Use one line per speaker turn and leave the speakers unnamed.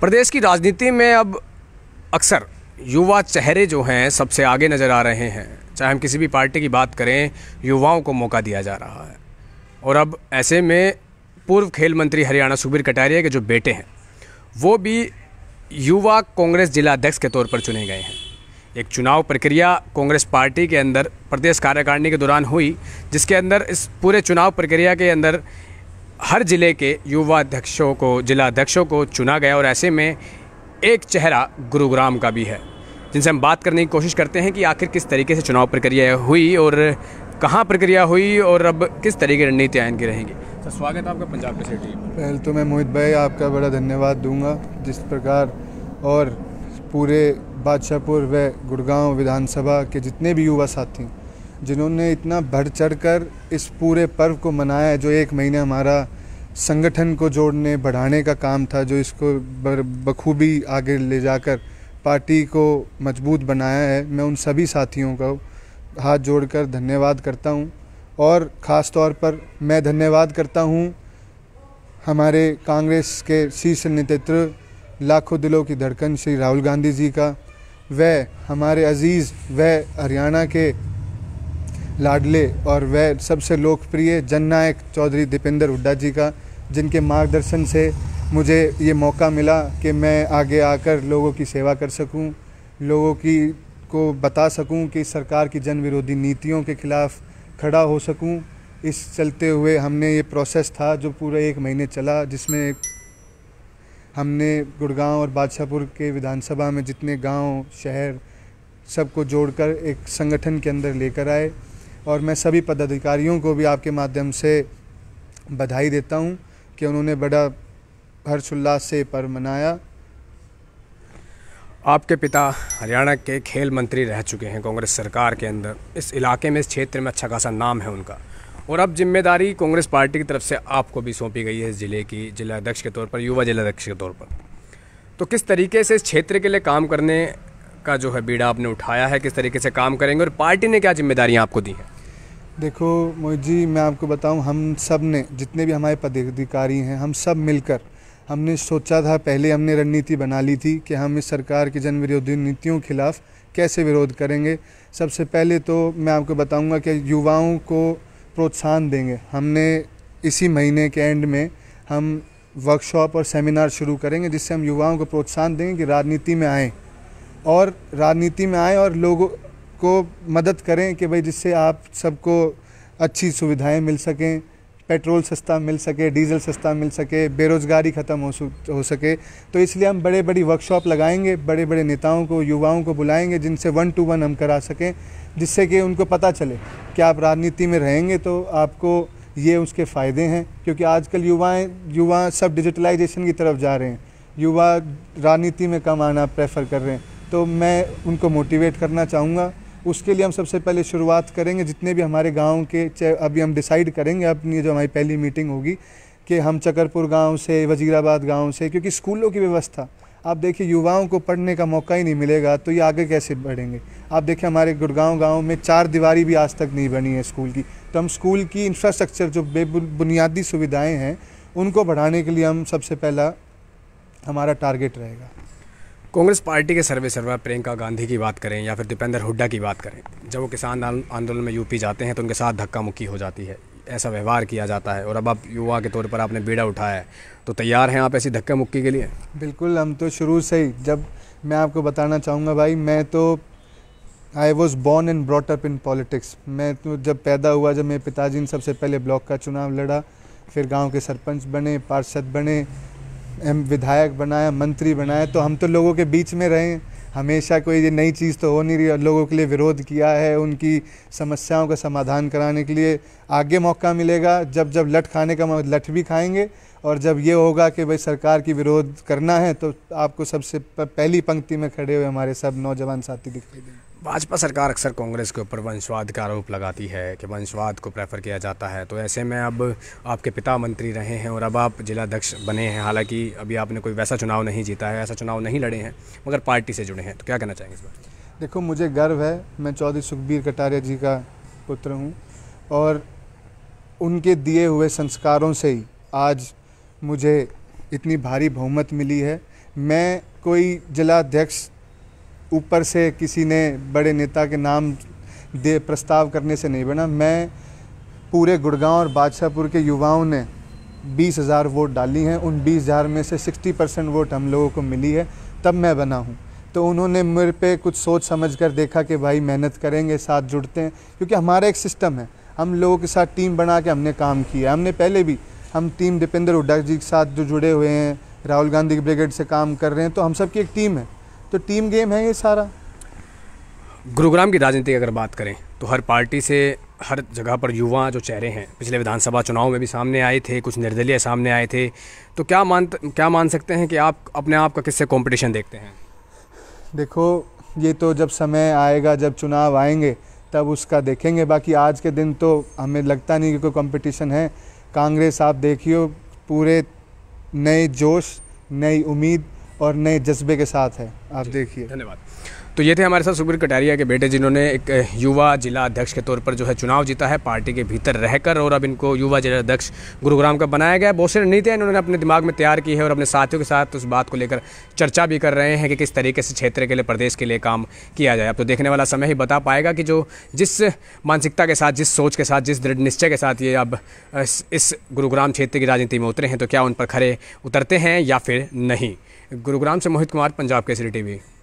प्रदेश की राजनीति में अब अक्सर युवा चेहरे जो हैं सबसे आगे नज़र आ रहे हैं चाहे हम किसी भी पार्टी की बात करें युवाओं को मौका दिया जा रहा है और अब ऐसे में पूर्व खेल मंत्री हरियाणा सुबीर कटारिया के जो बेटे हैं वो भी युवा कांग्रेस जिला अध्यक्ष के तौर पर चुने गए हैं एक चुनाव प्रक्रिया कांग्रेस पार्टी के अंदर प्रदेश कार्यकारिणी के दौरान हुई जिसके अंदर इस पूरे चुनाव प्रक्रिया के अंदर हर ज़िले के युवा अध्यक्षों को जिला अध्यक्षों को चुना गया और ऐसे में एक चेहरा गुरुग्राम का भी है जिनसे हम बात करने की कोशिश करते हैं कि आखिर किस तरीके से चुनाव प्रक्रिया हुई और कहाँ प्रक्रिया हुई और अब किस तरीके की रणनीतियाँ इनकी रहेंगी सर तो स्वागत है आपका पंजाब के सिटी
पहले तो मैं मोहित भाई आपका बड़ा धन्यवाद दूंगा जिस प्रकार और पूरे बादशाहपुर व गुड़गांव विधानसभा के जितने भी युवा साथी जिन्होंने इतना बढ़ चढ़ कर इस पूरे पर्व को मनाया है जो एक महीने हमारा संगठन को जोड़ने बढ़ाने का काम था जो इसको बखूबी आगे ले जाकर पार्टी को मजबूत बनाया है मैं उन सभी साथियों का हाथ जोड़कर धन्यवाद करता हूं और ख़ास तौर पर मैं धन्यवाद करता हूं हमारे कांग्रेस के शीर्ष नेतृत्व लाखों दिलों की धड़कन श्री राहुल गांधी जी का वह हमारे अजीज़ वह हरियाणा के लाडले और वह सबसे लोकप्रिय जननायक चौधरी दीपेंद्र हुड्डा जी का जिनके मार्गदर्शन से मुझे ये मौका मिला कि मैं आगे आकर लोगों की सेवा कर सकूं, लोगों की को बता सकूं कि सरकार की जन विरोधी नीतियों के खिलाफ खड़ा हो सकूं। इस चलते हुए हमने ये प्रोसेस था जो पूरा एक महीने चला जिसमें हमने गुड़गांव और बादशाहपुर के विधानसभा में जितने गांव शहर सबको जोड़कर एक संगठन के अंदर लेकर आए और मैं सभी पदाधिकारियों को भी आपके माध्यम से बधाई देता हूँ कि उन्होंने बड़ा हर्षोल्लास से पर्व मनाया
आपके पिता हरियाणा के खेल मंत्री रह चुके हैं कांग्रेस सरकार के अंदर इस इलाके में इस क्षेत्र में अच्छा खासा नाम है उनका और अब जिम्मेदारी कांग्रेस पार्टी की तरफ से आपको भी सौंपी गई है इस ज़िले की जिला अध्यक्ष के तौर पर युवा जिला अध्यक्ष के तौर पर तो किस तरीके से इस क्षेत्र के लिए काम करने का जो है बीड़ा आपने उठाया है किस तरीके से काम करेंगे और पार्टी ने क्या जिम्मेदारियाँ आपको दी हैं
देखो मोहित जी मैं आपको बताऊं हम सब ने जितने भी हमारे पदाधिकारी हैं हम सब मिलकर हमने सोचा था पहले हमने रणनीति बना ली थी कि हम इस सरकार की जन विरोधी नीतियों के खिलाफ कैसे विरोध करेंगे सबसे पहले तो मैं आपको बताऊंगा कि युवाओं को प्रोत्साहन देंगे हमने इसी महीने के एंड में हम वर्कशॉप और सेमिनार शुरू करेंगे जिससे हम युवाओं को प्रोत्साहन देंगे कि राजनीति में आएँ और राजनीति में आएँ और लोगों को मदद करें कि भाई जिससे आप सबको अच्छी सुविधाएं मिल सकें पेट्रोल सस्ता मिल सके डीजल सस्ता मिल सके बेरोज़गारी ख़त्म हो हो सके तो इसलिए हम बड़े बड़ी वर्कशॉप लगाएंगे बड़े बड़े नेताओं को युवाओं को बुलाएंगे जिनसे वन टू वन हम करा सकें जिससे कि उनको पता चले कि आप राजनीति में रहेंगे तो आपको ये उसके फ़ायदे हैं क्योंकि आजकल युवाएं युवा सब डिजिटलाइजेशन की तरफ जा रहे हैं युवा राजनीति में कम आना प्रेफर कर रहे हैं तो मैं उनको मोटिवेट करना चाहूँगा उसके लिए हम सबसे पहले शुरुआत करेंगे जितने भी हमारे गांव के अभी हम डिसाइड करेंगे अपनी जो हमारी पहली मीटिंग होगी कि हम चकरपुर गांव से वजीराबाद गांव से क्योंकि स्कूलों की व्यवस्था आप देखिए युवाओं को पढ़ने का मौका ही नहीं मिलेगा तो ये आगे कैसे बढ़ेंगे आप देखिए हमारे गुड़गांव गांव में चार दीवारी भी आज तक नहीं बनी है स्कूल की तो हम स्कूल की इंफ्रास्ट्रक्चर जो बेबुनियादी सुविधाएं हैं उनको बढ़ाने के लिए हम सबसे पहला हमारा टारगेट रहेगा
कांग्रेस पार्टी के सर्वे सर्वा प्रियंका गांधी की बात करें या फिर दीपेंद्र हुड्डा की बात करें जब वो किसान आंदोलन में यूपी जाते हैं तो उनके साथ धक्का मुक्की हो जाती है ऐसा व्यवहार किया जाता है और अब आप युवा के तौर पर आपने बीड़ा उठाया है तो तैयार हैं आप ऐसी धक्का मुक्की के लिए
बिल्कुल हम तो शुरू से ही जब मैं आपको बताना चाहूँगा भाई मैं तो I was born and brought up in politics मैं तो जब पैदा हुआ जब मेरे पिताजी ने सबसे पहले ब्लॉक का चुनाव लड़ा फिर गांव के सरपंच बने पार्षद बने एम विधायक बनाया मंत्री बनाया तो हम तो लोगों के बीच में रहें हमेशा कोई ये नई चीज़ तो हो नहीं रही और लोगों के लिए विरोध किया है उनकी समस्याओं का समाधान कराने के लिए आगे मौका मिलेगा जब जब लट खाने का लट भी खाएंगे और जब ये होगा कि भाई सरकार की विरोध करना है तो आपको सबसे पहली पंक्ति में खड़े हुए हमारे सब नौजवान साथी दिखाई देंगे
भाजपा सरकार अक्सर कांग्रेस के ऊपर वंशवाद का आरोप लगाती है कि वंशवाद को प्रेफर किया जाता है तो ऐसे में अब आपके पिता मंत्री रहे हैं और अब आप जिलाध्यक्ष बने हैं हालांकि अभी आपने कोई वैसा चुनाव नहीं जीता है ऐसा चुनाव नहीं लड़े हैं मगर पार्टी से जुड़े हैं तो क्या कहना चाहेंगे इस बार
देखो मुझे गर्व है मैं चौधरी सुखबीर कटारिया जी का पुत्र हूँ और उनके दिए हुए संस्कारों से ही आज मुझे इतनी भारी बहुमत मिली है मैं कोई जिलाध्यक्ष ऊपर से किसी ने बड़े नेता के नाम दे प्रस्ताव करने से नहीं बना मैं पूरे गुड़गांव और बादशाहपुर के युवाओं ने बीस हज़ार वोट डाली हैं उन बीस हज़ार में से सिक्सटी परसेंट वोट हम लोगों को मिली है तब मैं बना हूँ तो उन्होंने मेरे पे कुछ सोच समझ कर देखा कि भाई मेहनत करेंगे साथ जुड़ते हैं क्योंकि हमारा एक सिस्टम है हम लोगों के साथ टीम बना के हमने काम किया हमने पहले भी हम टीम दीपेंद्र हुड्डा जी के साथ जो जुड़े हुए हैं राहुल गांधी की ब्रिगेड से काम कर रहे हैं तो हम सब की एक टीम है तो टीम गेम है ये सारा
गुरुग्राम की राजनीति की अगर बात करें तो हर पार्टी से हर जगह पर युवा जो चेहरे हैं पिछले विधानसभा चुनाव में भी सामने आए थे कुछ निर्दलीय सामने आए थे तो क्या मान क्या मान सकते हैं कि आप अपने आप का किससे कंपटीशन देखते हैं
देखो ये तो जब समय आएगा जब चुनाव आएंगे तब उसका देखेंगे बाकी आज के दिन तो हमें लगता नहीं कि कोई कंपटीशन है कांग्रेस आप देखियो पूरे नए जोश नई उम्मीद और नए जज्बे के साथ है आप देखिए धन्यवाद
तो ये थे हमारे साथ सुबीर कटारिया के बेटे जिन्होंने एक युवा जिला अध्यक्ष के तौर पर जो है चुनाव जीता है पार्टी के भीतर रहकर और अब इनको युवा जिला अध्यक्ष गुरुग्राम का बनाया गया बहुत सारी नीतियाँ इन्होंने अपने दिमाग में तैयार की है और अपने साथियों के साथ उस बात को लेकर चर्चा भी कर रहे हैं कि किस तरीके से क्षेत्र के लिए प्रदेश के लिए काम किया जाए अब तो देखने वाला समय ही बता पाएगा कि जो जिस मानसिकता के साथ जिस सोच के साथ जिस दृढ़ निश्चय के साथ ये अब इस गुरुग्राम क्षेत्र की राजनीति में उतरे हैं तो क्या उन पर खरे उतरते हैं या फिर नहीं गुरुग्राम से मोहित कुमार पंजाब केसरी टीवी